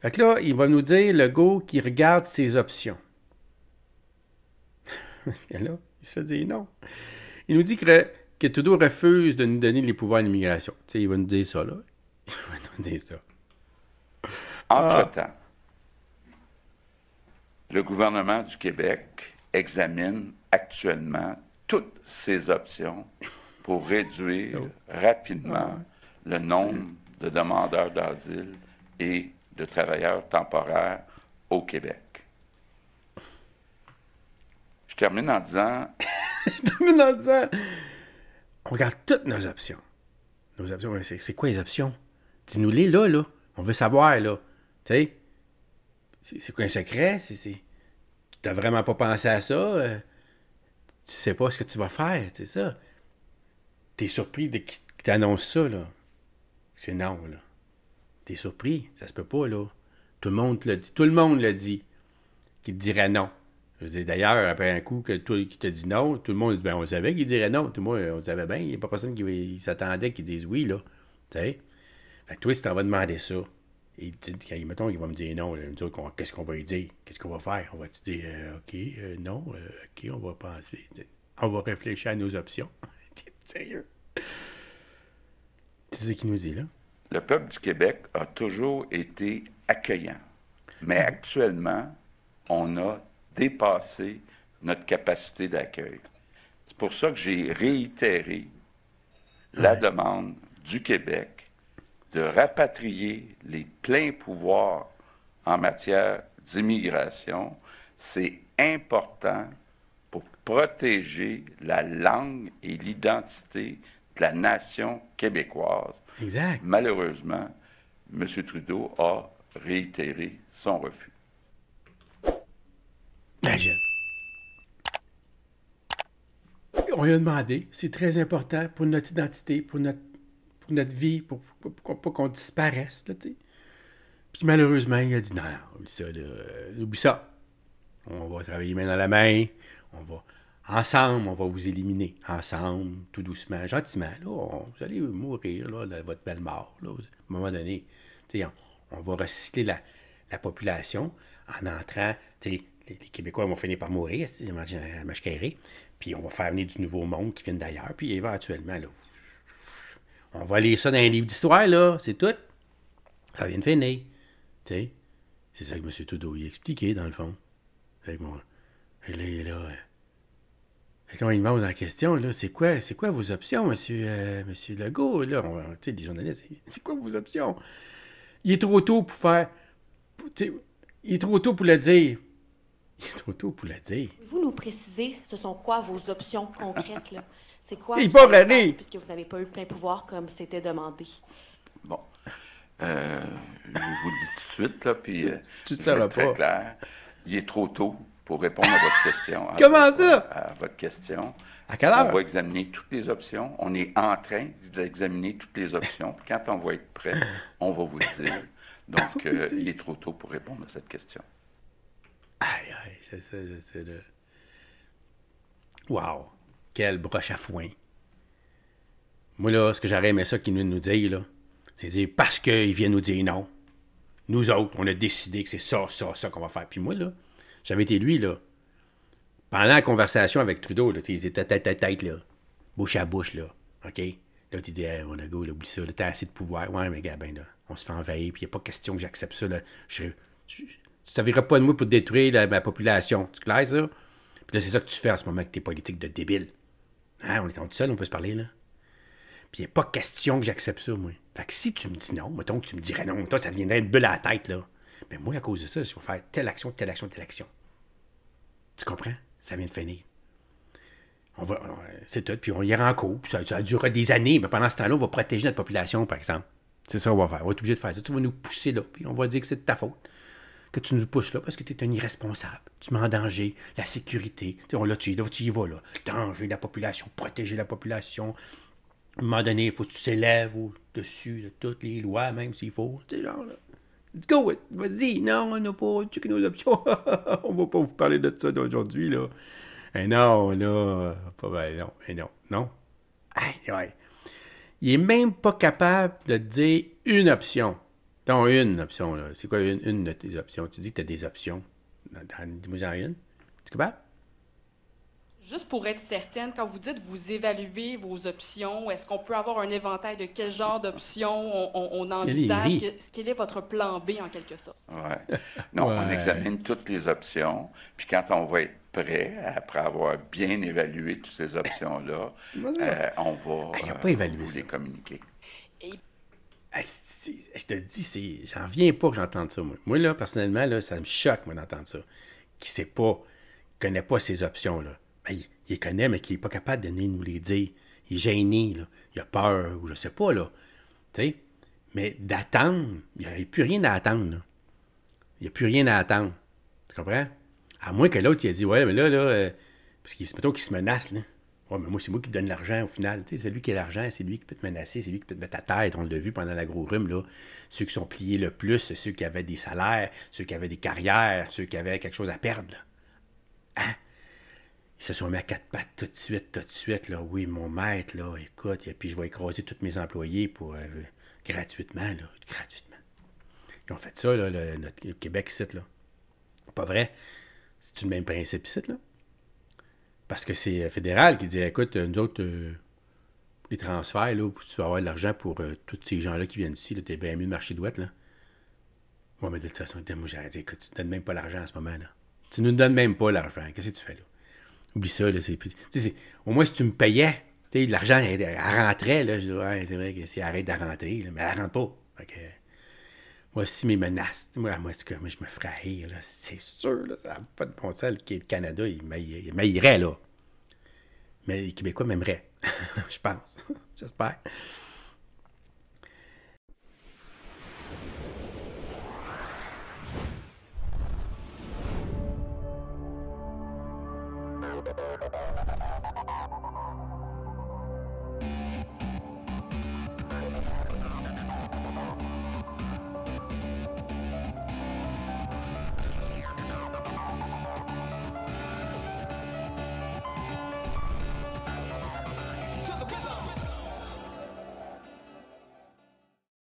Fait que là, il va nous dire, le go, qui regarde ses options. Parce que là, il se fait dire non. Il nous dit que, que refuse de nous donner les pouvoirs d'immigration. Tu sais, il va nous dire ça, là. Il va nous dire ça. Entre-temps, le gouvernement du Québec examine actuellement toutes ces options pour réduire rapidement le nombre de demandeurs d'asile et de travailleurs temporaires au Québec. Je termine en disant... Je termine en disant... On regarde toutes nos options. Nos options, c'est quoi les options? Dis-nous-les là, là. On veut savoir, là. Tu sais? C'est quoi un secret? C'est t'as vraiment pas pensé à ça, euh, tu sais pas ce que tu vas faire, c'est ça. T'es surpris de qui t'annonce ça, là. C'est non, là. T'es surpris, ça se peut pas, là. Tout le monde le dit, tout le monde le dit, qui te dirait non. Je d'ailleurs, après un coup, que toi qui te dit non, tout le monde dit, ben, on savait qu'il dirait non. Tout le on savait bien, il n'y a pas personne qui s'attendait qu'il dise oui, là. Tu sais? Fait que toi, si t'en vas demander ça, et il, mettons, il va me dire non, qu'est-ce qu'on va lui dire? Qu'est-ce qu'on va faire? On va te dire, euh, OK, euh, non, euh, OK, on va penser. On va réfléchir à nos options. sérieux? C'est ce qu'il nous dit, là. Le peuple du Québec a toujours été accueillant. Mais mm-hmm. actuellement, on a dépassé notre capacité d'accueil. C'est pour ça que j'ai réitéré la demande du Québec de rapatrier les pleins pouvoirs en matière d'immigration. C'est important pour protéger la langue et l'identité de la nation québécoise. Exact. Malheureusement, M. Trudeau a réitéré son refus. On lui a demandé, c'est très important pour notre identité, pour notre pour notre vie, pour, pas qu'on disparaisse, là, tu Puis malheureusement, il a dit non, oublie ça, oublie ça. On va travailler main dans la main, on va. Ensemble, on va vous éliminer. Ensemble, tout doucement, gentiment. Là, vous allez mourir, là, de votre belle mort. Là, à un moment donné, on, on va recycler la, population en entrant. Les, les Québécois vont finir par mourir, à Puis on va faire venir du nouveau monde qui vient d'ailleurs. Puis éventuellement, là, on va lire ça dans un livre d'histoire, là, c'est tout. Ça vient de finir. Tu sais? C'est ça que M. Trudeau a expliquait, dans le fond. Fait que bon, là, là fait que question, là, c'est quoi, c'est quoi vos options, monsieur, monsieur Legault? Là, tu sais, des journalistes, c'est quoi vos options? Il est trop tôt pour faire. il est trop tôt pour le dire. Il est trop tôt pour le dire. Vous nous précisez, ce sont quoi vos options concrètes, là? C'est quoi Il Puisque vous n'avez pas eu plein pouvoir comme c'était demandé. Bon. Euh, je vous le dis tout de suite, là, puis euh, tu très clair. Il est trop tôt pour répondre à votre question. Comment ça? À, votre question. À quelle heure? On va examiner toutes les options. On est en train d'examiner toutes les options. Quand on va être prêt, on va vous le dire. Donc, ah euh, il est trop tôt pour répondre à cette question. Aïe, aïe, c'est le... Wow quelle broche à foin. Moi, là, ce que j'aurais aimé ça qu'ils nous dire, là, c'est dire parce qu'il viennent nous dire non. Nous autres, on a décidé que c'est ça, ça, ça qu'on va faire. Puis moi, là, j'avais été lui, là, pendant la conversation avec Trudeau, là, ils étaient tête à tête, là, bouche à bouche, là, OK? Là, tu dis, hey, mon là, oublie ça, t'as assez de pouvoir. Ouais, mais gars, ben là, on se fait envahir, puis il n'y a pas question que j'accepte ça, là. ne je, tu serviras pas de moi pour détruire la, ma population. Tu clair, ça? Puis là, c'est ça que tu fais en ce moment avec tes politiques de débile. Hein, on est en tout seul, on peut se parler, là. Puis il n'y a pas question que j'accepte ça, moi. Fait que si tu me dis non, mettons que tu me dirais non, toi, ça deviendrait une bulle à la tête, là. Mais moi, à cause de ça, je vais faire telle action, telle action, telle action. Tu comprends? Ça vient de finir. On va, c'est tout, puis on ira en cours. Puis ça, ça durera des années, mais pendant ce temps-là, on va protéger notre population, par exemple. C'est ça qu'on va faire. On va être obligé de faire ça. Tu vas nous pousser là, puis on va dire que c'est de ta faute que tu nous pousses là parce que tu es un irresponsable. Tu mets en danger la sécurité. On là, tu, y vas, là. Danger de la population, protéger la population. À un moment donné, il faut que tu s'élèves au-dessus de toutes les lois, même s'il faut. Tu genre, Let's go, vas-y, non, on n'a pas checké nos options. on va pas vous parler de ça aujourd'hui, là. Et eh non, là, pas non, et eh non, non. Il est même pas capable de dire une option. T'as une option. là. C'est quoi une, de tes options? Tu dis que tu as des options. Dis-moi une. Tu es capable? Juste pour être certaine, quand vous dites vous évaluez vos options, est-ce qu'on peut avoir un éventail de quel genre d'options on, envisage? quel est votre plan B en quelque sorte? Oui. Non, on examine toutes les options. Puis quand on va être prêt, après avoir bien évalué toutes ces options-là, euh, on va euh, vous les communiquer. Et je te dis, j'en viens pas que j'entende ça, moi. là, personnellement, ça me choque, moi, d'entendre ça. Qui sait pas, qui connaît pas ses options, là. Ben, il, connaît, mais qui est pas capable de nous les dire. Il est gêné, là. Il a peur, ou je sais pas, là. Tu sais? Mais d'attendre, il n'y a plus rien à attendre, Il n'y a plus rien à attendre. Tu comprends? À moins que l'autre, il a dit, ouais, mais là, là, euh, parce qu'il, plutôt qu'il se menace, là. Ouais, mais moi, c'est moi qui donne l'argent au final. c'est lui qui a l'argent, c'est lui qui peut te menacer, c'est lui qui peut te mettre à tête. On l'a vu pendant la gros rhume, là. Ceux qui sont pliés le plus, c'est ceux qui avaient des salaires, ceux qui avaient des carrières, ceux qui avaient quelque chose à perdre. Là. Hein? Ils se sont mis à quatre pattes tout de suite, tout de suite, là. Oui, mon maître, là, écoute, et puis je vais écraser tous mes employés pour euh, gratuitement, là. Gratuitement. Ils ont fait ça, là, le, Québec site. là. Pas vrai? C'est-tu le même principe ici, là? Parce que c'est euh, fédéral qui dit écoute, nous autres, euh, les transferts, là, où tu vas avoir de l'argent pour euh, tous ces gens-là qui viennent ici, t'es bien mieux de marcher douette, là. Ouais, mais de toute façon, moi, j'aurais dit écoute, tu ne donnes même pas l'argent en ce moment, là. Tu ne nous donnes même pas l'argent. Qu'est-ce que tu fais, là Oublie ça, là. C'est... Au moins, si tu me payais, l'argent, elle, rentrait, là. Je dis ouais, c'est vrai que si elle arrête de rentrer, mais elle rentre pas moi si mes menaces. Moi, moi, moi je me ferais rire, là. C'est sûr, là, ça n'a pas de bon sens. Le Canada, il m'haïrait, là. Mais les Québécois m'aimeraient. je pense. J'espère.